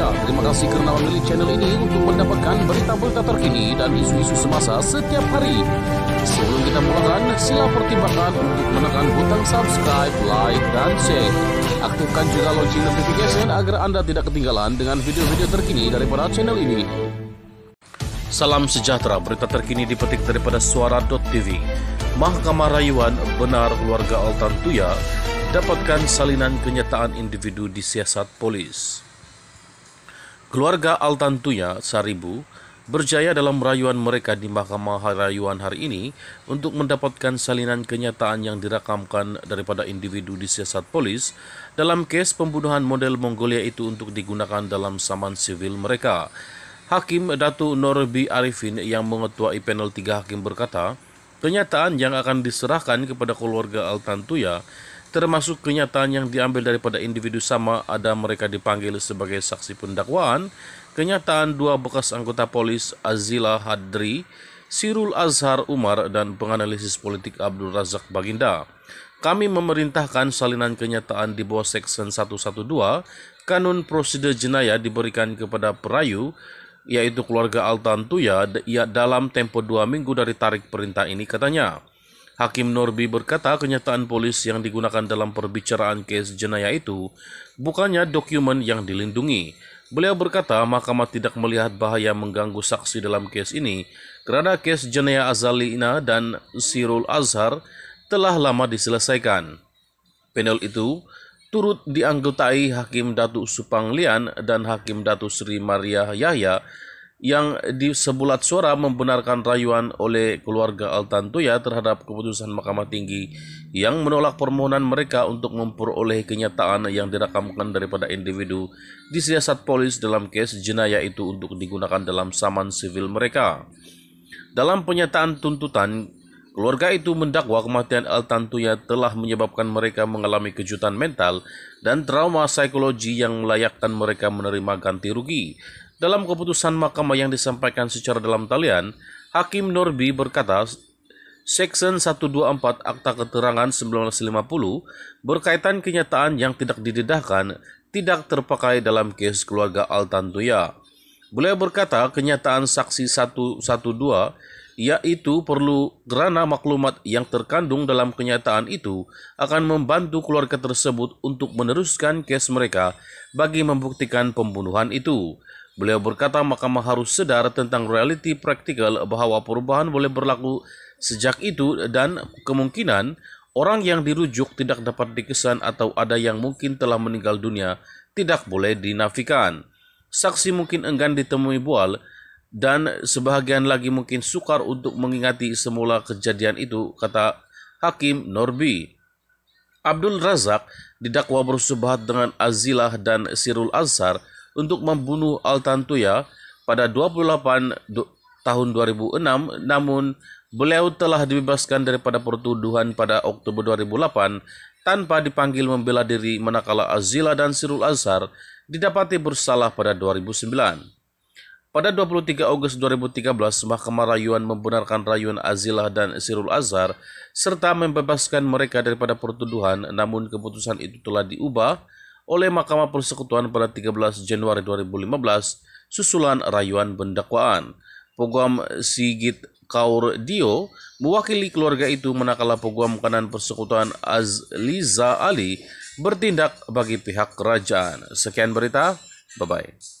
Indonesia. Terima kasih karena memilih channel ini untuk mendapatkan berita-berita terkini dan isu-isu semasa setiap hari. Sebelum kita mulakan, sila pertimbangkan untuk menekan butang subscribe, like, dan share. Aktifkan juga lonceng notification agar Anda tidak ketinggalan dengan video-video terkini daripada channel ini. Salam sejahtera, berita terkini dipetik daripada suara.tv. Mahkamah Rayuan benar keluarga Altantuya dapatkan salinan kenyataan individu di siasat polis. Keluarga Altantuya Saribu berjaya dalam rayuan mereka di Mahkamah Rayuan hari ini untuk mendapatkan salinan kenyataan yang dirakamkan daripada individu di siasat polis dalam kes pembunuhan model Mongolia itu untuk digunakan dalam saman sivil mereka. Hakim Datu Norbi Arifin yang mengetuai panel tiga hakim berkata, kenyataan yang akan diserahkan kepada keluarga Altantuya termasuk kenyataan yang diambil daripada individu sama ada mereka dipanggil sebagai saksi pendakwaan, kenyataan dua bekas anggota polis Azila Hadri, Sirul Azhar Umar dan penganalisis politik Abdul Razak Baginda. Kami memerintahkan salinan kenyataan di bawah Seksen 112 Kanun Prosedur Jenayah diberikan kepada perayu yaitu keluarga Altantuya ya, dalam tempo dua minggu dari tarik perintah ini katanya. Hakim Norbi berkata kenyataan polis yang digunakan dalam perbicaraan kes jenayah itu bukannya dokumen yang dilindungi. Beliau berkata mahkamah tidak melihat bahaya mengganggu saksi dalam kes ini karena kes jenayah Azalina dan Sirul Azhar telah lama diselesaikan. Panel itu turut dianggotai Hakim Datuk Supanglian dan Hakim Datuk Sri Maria Yahya yang di sebulat suara membenarkan rayuan oleh keluarga Altantuya terhadap keputusan Mahkamah Tinggi yang menolak permohonan mereka untuk memperoleh kenyataan yang dirakamkan daripada individu di siasat polis dalam kes jenayah itu untuk digunakan dalam saman sivil mereka. Dalam pernyataan tuntutan, keluarga itu mendakwa kematian Altantuya telah menyebabkan mereka mengalami kejutan mental dan trauma psikologi yang melayakkan mereka menerima ganti rugi dalam keputusan mahkamah yang disampaikan secara dalam talian, Hakim Norbi berkata, Seksen 124 Akta Keterangan 1950 berkaitan kenyataan yang tidak didedahkan tidak terpakai dalam kes keluarga Altantuya. Beliau berkata kenyataan saksi 112 yaitu perlu gerana maklumat yang terkandung dalam kenyataan itu akan membantu keluarga tersebut untuk meneruskan kes mereka bagi membuktikan pembunuhan itu. Beliau berkata mahkamah harus sedar tentang realiti praktikal bahwa perubahan boleh berlaku sejak itu dan kemungkinan orang yang dirujuk tidak dapat dikesan atau ada yang mungkin telah meninggal dunia tidak boleh dinafikan. Saksi mungkin enggan ditemui bual dan sebahagian lagi mungkin sukar untuk mengingati semula kejadian itu, kata Hakim Norbi. Abdul Razak didakwa bersubahat dengan Azilah dan Sirul Azhar untuk membunuh Altantuya pada 28 tahun 2006 namun beliau telah dibebaskan daripada pertuduhan pada Oktober 2008 tanpa dipanggil membela diri manakala Azila dan Sirul Azhar didapati bersalah pada 2009. Pada 23 Agustus 2013, Mahkamah Rayuan membenarkan rayuan Azilah dan Sirul Azhar serta membebaskan mereka daripada pertuduhan, namun keputusan itu telah diubah oleh Mahkamah Persekutuan pada 13 Januari 2015 susulan rayuan pendakwaan. Pogom Sigit Kaur Dio mewakili keluarga itu manakala Pogom Kanan Persekutuan Azliza Ali bertindak bagi pihak kerajaan. Sekian berita, bye-bye.